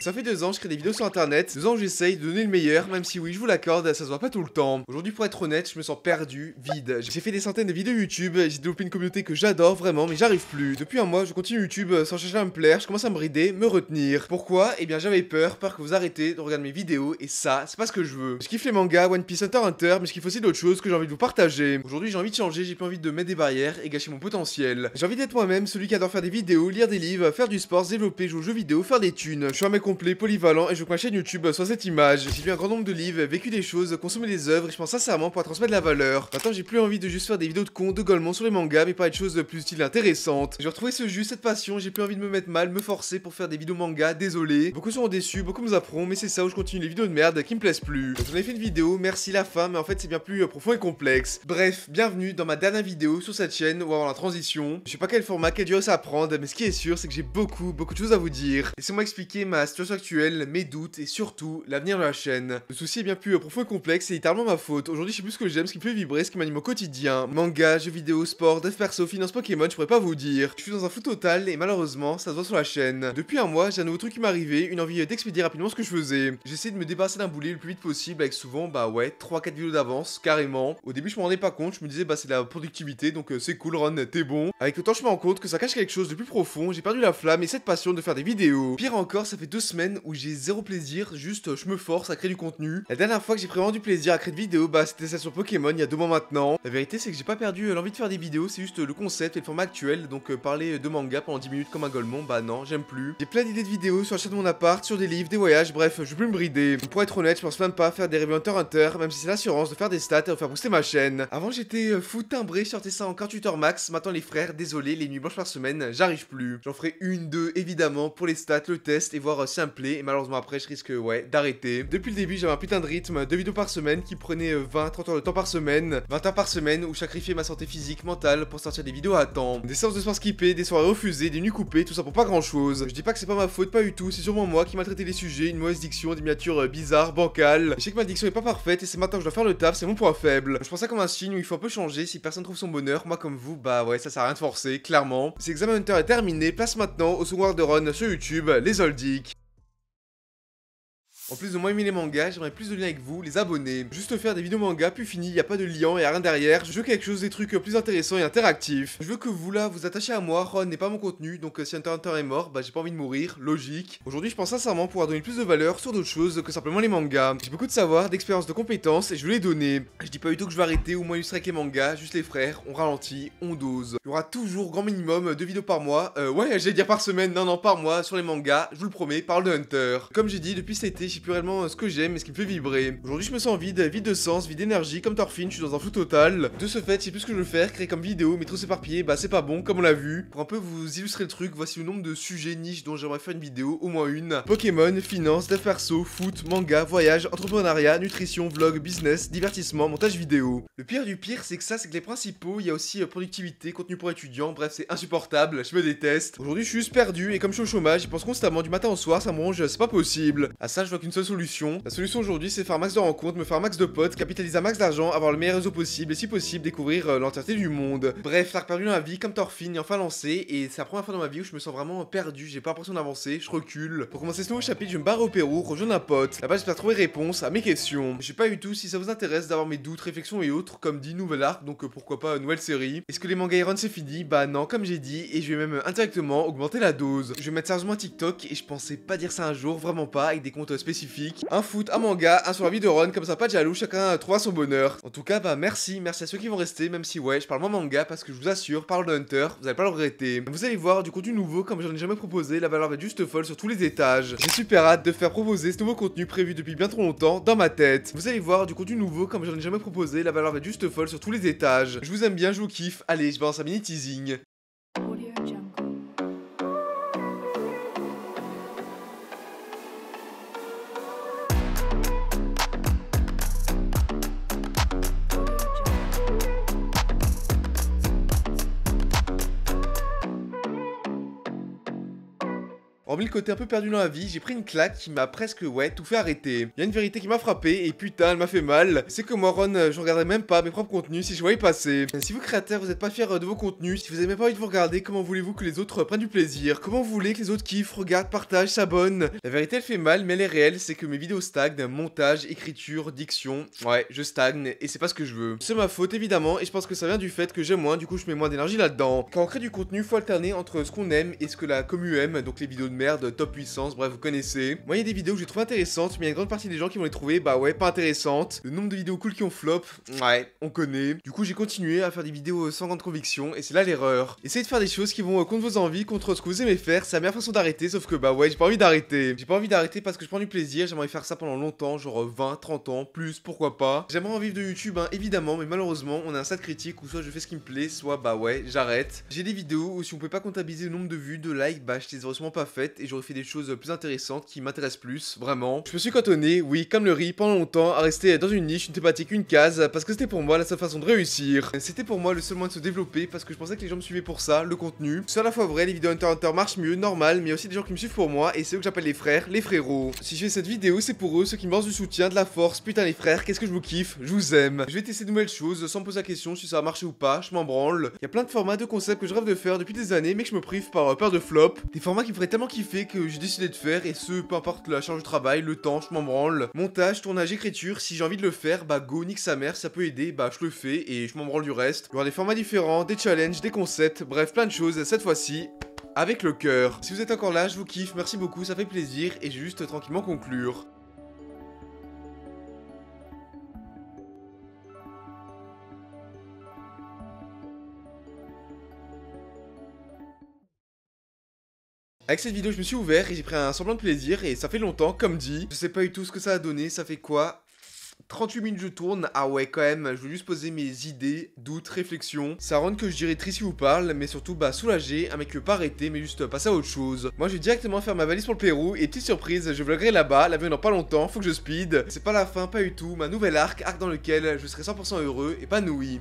Ça fait deux ans, que je crée des vidéos sur internet. Deux ans, j'essaye de donner le meilleur, même si oui, je vous l'accorde, ça se voit pas tout le temps. Aujourd'hui, pour être honnête, je me sens perdu, vide. J'ai fait des centaines de vidéos YouTube, j'ai développé une communauté que j'adore vraiment, mais j'arrive plus. Depuis un mois, je continue YouTube sans chercher à me plaire, je commence à me brider, me retenir. Pourquoi Eh bien, j'avais peur, peur que vous arrêtez de regarder mes vidéos, et ça, c'est pas ce que je veux. Je kiffe les mangas, One Piece, Hunter Hunter, mais je kiffe aussi d'autres choses que j'ai envie de vous partager. Aujourd'hui, j'ai envie de changer, j'ai plus envie de mettre des barrières et gâcher mon potentiel. J'ai envie d'être moi-même, celui qui adore faire des vidéos, lire des livres, faire du sport, développer, jouer aux jeux vidéo, faire des Je suis un polyvalent et je crois chaîne YouTube soit cette image. J'ai lu un grand nombre de livres, vécu des choses, consommé des œuvres et je pense sincèrement pour transmettre de la valeur. Maintenant j'ai plus envie de juste faire des vidéos de con, de golements sur les mangas mais pas de choses plus utiles et intéressantes. J'ai retrouvé ce jus, cette passion, j'ai plus envie de me mettre mal, me forcer pour faire des vidéos manga, désolé. Beaucoup sont déçus, beaucoup nous apprennent mais c'est ça où je continue les vidéos de merde qui me plaisent plus. Donc j'en ai fait une vidéo, merci la fin mais en fait c'est bien plus euh, profond et complexe. Bref, bienvenue dans ma dernière vidéo sur cette chaîne ou avant la transition. Je sais pas quel format, quelle durée ça prendre mais ce qui est sûr c'est que j'ai beaucoup beaucoup de choses à vous dire. Laissez-moi expliquer ma actuelle, mes doutes et surtout l'avenir de la chaîne. Le souci est bien plus profond et complexe, et littéralement ma faute. Aujourd'hui, je sais plus ce que j'aime, ce qui me fait vibrer, ce qui m'anime au quotidien. Manga, jeux vidéo, sport, dev perso, finance Pokémon, je pourrais pas vous dire. Je suis dans un flou total et malheureusement, ça se voit sur la chaîne. Depuis un mois, j'ai un nouveau truc qui m'est une envie d'expédier rapidement ce que je faisais. J'essaie de me débarrasser d'un boulet le plus vite possible avec souvent, bah ouais, 3-4 vidéos d'avance, carrément. Au début, je m'en rendais pas compte, je me disais, bah c'est la productivité, donc euh, c'est cool, Ron, t'es bon. Avec autant, je me rends compte que ça cache quelque chose de plus profond, j'ai perdu la flamme et cette passion de faire des vidéos. Pire encore, ça fait deux semaine où j'ai zéro plaisir, juste euh, je me force à créer du contenu. La dernière fois que j'ai pris vraiment du plaisir à créer de vidéos, bah c'était ça sur Pokémon il y a deux mois maintenant. La vérité c'est que j'ai pas perdu euh, l'envie de faire des vidéos, c'est juste euh, le concept et le format actuel, donc parler de manga pendant 10 minutes comme un golemon, bah non, j'aime plus. J'ai plein d'idées de vidéos sur l'achat de mon appart, sur des livres, des voyages, bref, je plus me brider. Pour être honnête, je pense même pas faire des reviews Hunter même si c'est l'assurance de faire des stats et de faire booster ma chaîne. Avant j'étais fou timbré, je sortais ça en 48 heures max, maintenant les frères, désolé, les nuits blanches par semaine, j'arrive plus. J'en ferai une, deux, évidemment, pour les stats, le test et voir si et malheureusement, après, je risque ouais, d'arrêter. Depuis le début, j'avais un putain de rythme, deux vidéos par semaine qui prenait 20-30 euh, heures de temps par semaine, 20 heures par semaine où je ma santé physique, mentale pour sortir des vidéos à temps. Des séances de sport skippées, des soirées refusées, des nuits coupées, tout ça pour pas grand chose. Je dis pas que c'est pas ma faute, pas du tout, c'est sûrement moi qui traité les sujets, une mauvaise diction, des miniatures euh, bizarres, bancales. Je sais que ma diction est pas parfaite et c'est maintenant que je dois faire le taf, c'est mon point faible. Je pense ça comme un signe où il faut un peu changer si personne trouve son bonheur, moi comme vous, bah ouais, ça sert à rien de forcer, clairement. Cet examen Hunter est terminé, place maintenant au second de Run sur YouTube, les Oldic. En plus de moins aimer les mangas, j'aimerais plus de liens avec vous, les abonnés, juste faire des vidéos mangas, puis fini, y a pas de lien, y'a a rien derrière, je veux quelque chose, des trucs plus intéressants et interactifs. Je veux que vous là, vous attachiez à moi, Ron n'est pas mon contenu, donc euh, si Hunter Hunter est mort, bah j'ai pas envie de mourir, logique. Aujourd'hui je pense sincèrement pouvoir donner plus de valeur sur d'autres choses que simplement les mangas. J'ai beaucoup de savoir, d'expérience, de compétences, et je voulais les donner. Je dis pas du tout que je vais arrêter ou moins illustrer avec les mangas, juste les frères, on ralentit, on dose. Il y aura toujours grand minimum deux vidéos par mois, euh, ouais j'allais dire par semaine, non non par mois, sur les mangas, je vous le promets, parle de Hunter. Comme j'ai dit, depuis cet été, réfléchis réellement ce que j'aime et ce qui me fait vibrer. Aujourd'hui, je me sens vide, vide de sens, vide d'énergie, comme Thorfinn, je suis dans un flou total. De ce fait, je plus ce que je veux faire, créer comme vidéo, mais trop s'éparpiller, bah c'est pas bon, comme on l'a vu. Pour un peu vous illustrer le truc, voici le nombre de sujets niches dont j'aimerais faire une vidéo, au moins une. Pokémon, finance, dev perso, foot, manga, voyage, entrepreneuriat, nutrition, vlog, business, divertissement, montage vidéo. Le pire du pire, c'est que ça, c'est que les principaux, il y a aussi euh, productivité, contenu pour étudiants, bref, c'est insupportable, je me déteste. Aujourd'hui, je suis juste perdu et comme je suis au chômage, je pense constamment du matin au soir, ça me c'est pas possible. À ça, je vois seule solution. La solution aujourd'hui, c'est faire max de rencontres, me faire max de potes, capitaliser un max d'argent, avoir le meilleur réseau possible et si possible, découvrir euh, l'entièreté du monde. Bref, faire perdu dans la vie comme Thorfinn et enfin lancé et c'est la première fois dans ma vie où je me sens vraiment perdu, j'ai pas l'impression d'avancer, je recule. Pour commencer ce nouveau chapitre, je me barre au Pérou, rejoindre un pote. Là-bas, j'espère trouver réponse à mes questions. j'ai pas eu tout si ça vous intéresse d'avoir mes doutes, réflexions et autres, comme dit nouvel arc, donc euh, pourquoi pas nouvelle série. Est-ce que les manga Iron c'est fini Bah non, comme j'ai dit, et je vais même indirectement augmenter la dose. Je vais mettre sérieusement un TikTok et je pensais pas dire ça un jour, vraiment pas, avec des comptes spéciaux un foot, un manga, un sur la vie de Ron, comme ça, pas de jaloux, chacun euh, trois son bonheur. En tout cas, bah merci, merci à ceux qui vont rester, même si ouais, je parle moins manga parce que je vous assure, parle de Hunter, vous allez pas le regretter. Vous allez voir du contenu nouveau comme j'en ai jamais proposé, la valeur va être juste folle sur tous les étages. J'ai super hâte de faire proposer ce nouveau contenu prévu depuis bien trop longtemps dans ma tête. Vous allez voir du contenu nouveau comme j'en ai jamais proposé, la valeur va juste folle sur tous les étages. Je vous aime bien, je vous kiffe, allez, je balance un mini teasing. Hormis le côté un peu perdu dans la vie, j'ai pris une claque qui m'a presque, ouais, tout fait arrêter. Il y a une vérité qui m'a frappé et putain, elle m'a fait mal. C'est que moi, Ron, euh, je regarderais même pas mes propres contenus si je voyais passer. Euh, si vous, créateurs, vous n'êtes pas fiers euh, de vos contenus, si vous n'avez même pas envie de vous regarder, comment voulez-vous que les autres prennent du plaisir Comment vous voulez que les autres kiffent, regardent, partagent, s'abonnent La vérité, elle fait mal, mais elle est réelle, c'est que mes vidéos stagnent, montage, écriture, diction. Ouais, je stagne et c'est pas ce que je veux. C'est ma faute, évidemment, et je pense que ça vient du fait que j'aime moins, du coup, je mets moins d'énergie là-dedans. Quand on crée du contenu, faut alterner entre ce qu'on aime et ce que la commu aime, donc les vidéos de merde, top puissance, bref, vous connaissez. Moi, il y a des vidéos que j'ai trouve intéressantes, mais il y a une grande partie des gens qui vont les trouver, bah ouais, pas intéressantes. Le nombre de vidéos cool qui ont flop, ouais, on connaît. Du coup, j'ai continué à faire des vidéos euh, sans grande conviction, et c'est là l'erreur. Essayez de faire des choses qui vont euh, contre vos envies, contre ce que vous aimez faire, c'est la meilleure façon d'arrêter, sauf que bah ouais, j'ai pas envie d'arrêter. J'ai pas envie d'arrêter parce que je prends du plaisir, j'aimerais faire ça pendant longtemps, genre 20, euh, 30 ans, plus, pourquoi pas. J'aimerais en vivre de YouTube, hein, évidemment, mais malheureusement, on a un stade critique où soit je fais ce qui me plaît, soit bah ouais, j'arrête. J'ai des vidéos où si on peut pas comptabiliser le nombre de vues, de likes, bah je les heureusement pas fait et j'aurais fait des choses plus intéressantes qui m'intéressent plus, vraiment. Je me suis cantonné, oui, comme le riz, pendant longtemps, à rester dans une niche, une thématique, une case, parce que c'était pour moi la seule façon de réussir. C'était pour moi le seul moyen de se développer, parce que je pensais que les gens me suivaient pour ça, le contenu. C'est à la fois vrai, les vidéos Hunter Hunter marchent mieux, normal, mais il y a aussi des gens qui me suivent pour moi, et c'est eux que j'appelle les frères, les frérots. Si je fais cette vidéo, c'est pour eux, ceux qui me lancent du soutien, de la force, putain les frères, qu'est-ce que je vous kiffe, je vous aime. Je vais tester de nouvelles choses, sans poser la question si ça va marcher ou pas, je m'en branle. Il y a plein de formats, de concepts que je rêve de faire depuis des années, mais que je me prive par peur de flop. Des formats qui me feraient tellement fait que j'ai décidé de faire, et ce, peu importe la charge de travail, le temps, je m'en branle. Montage, tournage, écriture, si j'ai envie de le faire, bah go, nique sa mère, ça peut aider, bah je le fais, et je m'en branle du reste. Il y aura des formats différents, des challenges, des concepts, bref, plein de choses, cette fois-ci, avec le cœur. Si vous êtes encore là, je vous kiffe, merci beaucoup, ça fait plaisir, et juste tranquillement conclure. Avec cette vidéo, je me suis ouvert et j'ai pris un semblant de plaisir et ça fait longtemps, comme dit. Je sais pas du tout ce que ça a donné, ça fait quoi 38 minutes je tourne, ah ouais quand même, je veux juste poser mes idées, doutes, réflexions. Ça rend que je dirais triste qui vous parle, mais surtout bah soulager, un mec veut pas arrêter, mais juste passer à autre chose. Moi je vais directement faire ma valise pour le Pérou, et petite surprise, je vloggerai là-bas, l'avion dans pas longtemps, faut que je speed. C'est pas la fin, pas du tout, ma nouvelle arc, arc dans lequel je serai 100% heureux, épanoui.